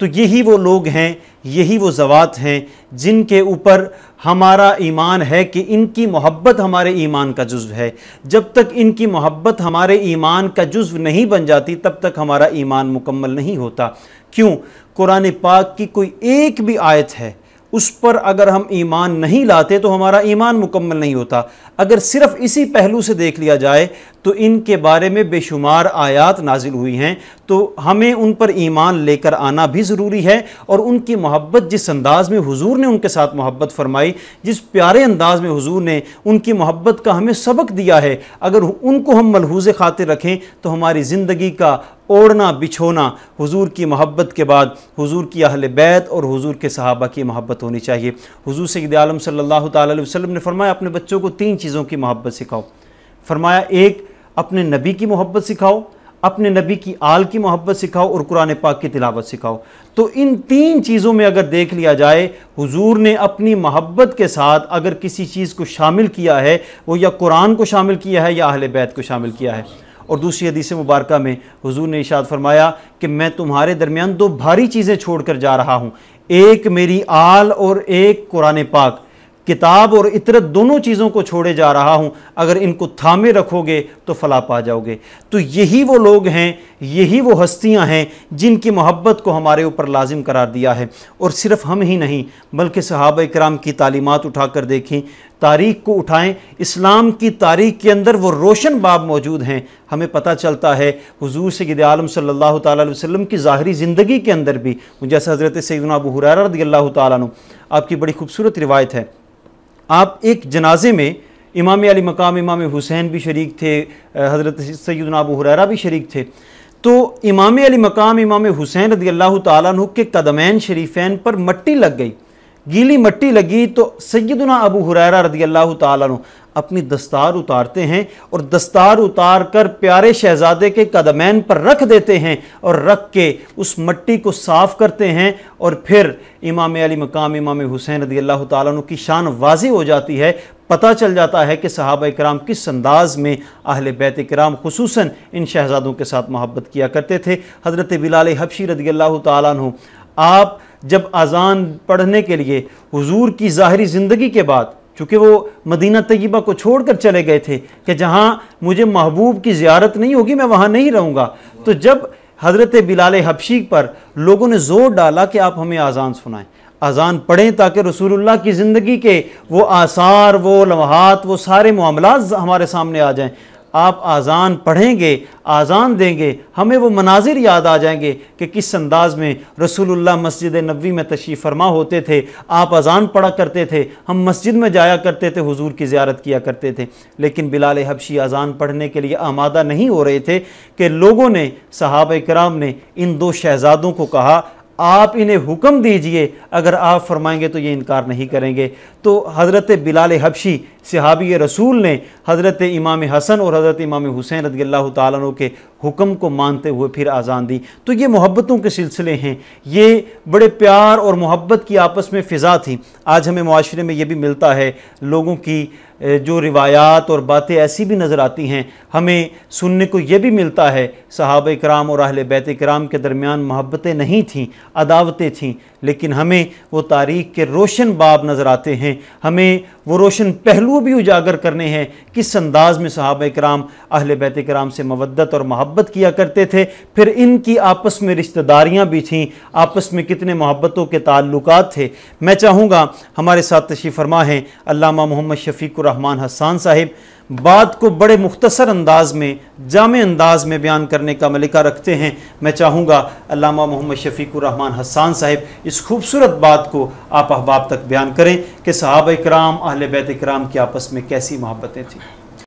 तो यही वो लोग हैं यही वो ज़वात हैं जिनके ऊपर हमारा ईमान है कि इनकी मोहब्बत हमारे ईमान का जुज्व है जब तक इनकी मोहब्बत हमारे ईमान का जुज्व नहीं बन जाती तब तक हमारा ईमान मुकम्मल नहीं होता क्यों कुरान पाक की कोई एक भी आयत है उस पर अगर हम ईमान नहीं लाते तो हमारा ईमान मुकम्मल नहीं होता अगर सिर्फ इसी पहलू से देख लिया जाए तो इनके बारे में बेशुमार आयात नाजिल हुई हैं तो हमें उन पर ईमान लेकर आना भी ज़रूरी है और उनकी मोहब्बत जिस अंदाज़ में हुजूर ने उनके साथ मोहब्बत फरमाई जिस प्यारे अंदाज़ में हुजूर ने उनकी मोहब्बत का हमें सबक दिया है अगर उनको हम मलहूज खातिर रखें तो हमारी ज़िंदगी का ओढ़ना बिछोना हुजूर की मोहब्बत के बाद हुजूर की अहल बैत और हुजूर के सहाबा की मोहब्बत होनी चाहिए हुजूर से आलम सल्लल्लाहु अलैहि वसल्लम ने फरमाया अपने बच्चों को तीन चीज़ों की मोहब्बत सिखाओ फरमाया एक अपने नबी की मोहब्बत सिखाओ अपने नबी की आल की मोहब्बत सिखाओ और कुरान पाक की तिलावत सिखाओ तो इन तीन चीज़ों में अगर देख लिया जाए हुजूर ने अपनी मोहब्बत के साथ अगर किसी चीज़ को शामिल किया है वो या कुरान को शामिल किया है या अहल बैत को शामिल किया है और दूसरी हदीस मुबारक में हजूर ने इशाद फरमाया कि मैं तुम्हारे दरमियान दो भारी चीज़ें छोड़ कर जा रहा हूँ एक मेरी आल और एक कुरान पाक किताब और इतरत दोनों चीज़ों को छोड़े जा रहा हूँ अगर इनको थामे रखोगे तो फला पा जाओगे तो यही वो लोग हैं यही वो हस्तियाँ हैं जिनकी मोहब्बत को हमारे ऊपर लाजिम करार दिया है और सिर्फ हम ही नहीं बल्कि सहाब कराम की तालीमत उठा कर देखें तारीख को उठाएं इस्लाम की तारीख के अंदर वो रोशन बाब मौजूद हैं हमें पता चलता है हुजूर गिद आलम अलैहि वसल्लम की ज़ाहरी ज़िंदगी के अंदर भी जैसे हज़रत सैदना अबू हुरारा रदी अल्लाह तु आपकी बड़ी खूबसूरत रिवायत है आप एक जनाजे में इमाम अली मकाम इमाम हुसैन भी शरीक थे हज़रत सैदन अबू हुररा भी शरीक थे तो इमाम अली मकाम इमाम हुसैन रदी अल्लाह तु के कदमैन शरीफैन पर मट्टी लग गई गीली मट्टी लगी तो सैदना अबू हुररा रदी अल्लाह तु अपनी दस्तार उतारते हैं और दस्तार उतार कर प्यारे शहजादे के कदमैन पर रख देते हैं और रख के उस मट्टी को साफ़ करते हैं और फिर इमाम अली मकाम इमाम हुसैन रदी अल्लाह तु की शान वाजी हो जाती है पता चल जाता है कि सहाब कराम किस अंदाज में अहल बैत कराम खसूस इन शहजादों के साथ मोहब्बत किया करते थे हज़रत बिलाल हबशी रदी अल्लाह तु आप जब अज़ान पढ़ने के लिए हज़ूर की ज़ाहरी ज़िंदगी के बाद चूँकि वो मदीना तय्यबा को छोड़ कर चले गए थे कि जहाँ मुझे महबूब की ज्यारत नहीं होगी मैं वहाँ नहीं रहूँगा तो जब हज़रत बिलाल हबशी पर लोगों ने ज़ोर डाला कि आप हमें आज़ान सुनाएं अजान पढ़ें ताकि रसूलुल्लाह की ज़िंदगी के वो आसार वो लम्हात वो सारे मामला हमारे सामने आ जाएं आप आज़ान पढ़ेंगे आज़ान देंगे हमें वो मनाजिर याद आ जाएंगे कि किस अंदाज में रसूलुल्लाह मस्जिद नबी में तशरीफ़ फरमा होते थे आप अजान पढ़ा करते थे हम मस्जिद में जाया करते थे हुजूर की ज़्यारत किया करते थे लेकिन बिलाल हबशी अजान पढ़ने के लिए आमादा नहीं हो रहे थे कि लोगों ने सहाब कराम ने इन दो शहजादों को कहा आप इन्हें हुक्म दीजिए अगर आप फरमाएंगे तो ये इनकार नहीं करेंगे तो हज़रत बिलाल हबशी सिहाबी रसूल ने हज़रत इमाम हसन और हज़रत इमाम हुसैन रदी अल्लाह तु के हुक्म को मानते हुए फिर आज़ान दी तो ये मोहब्बतों के सिलसिले हैं ये बड़े प्यार और मोहब्बत की आपस में फ़िज़ा थी आज हमें माशरे में ये भी मिलता है लोगों की जो रिवायात और बातें ऐसी भी नज़र आती हैं हमें सुनने को यह भी मिलता है सहाब कराम और अहल बैत कराम के दरमियान मोहब्बतें नहीं थीं अदावतें थीं लेकिन हमें वो तारीख़ के रोशन बाब नज़र आते हैं हमें वो रोशन पहलू भी उजागर करने हैं किस अंदाज़ में सहाब कराम अहल बैत कराम से मवदत और मोहब्बत किया करते थे फिर इनकी आपस में रिश्तेदारियाँ भी थीं आपस में कितने मोहब्बतों के ताल्लुक थे मैं चाहूँगा हमारे साथ तशी फरमा हैं अलामा मोहम्मद शफीक रहमान हसान साहिब बात को बड़े मुख्तसर अंदाज में जाम अंदाज में बयान करने का मलिका रखते हैं मैं चाहूँगा अलामा मोहम्मद शफीकुररहमान हसान साहिब इस खूबसूरत बात को आप अहबाब तक बयान करें कि सहाब कराम अहल बैत कराम की आपस में कैसी मोहब्बतें थीं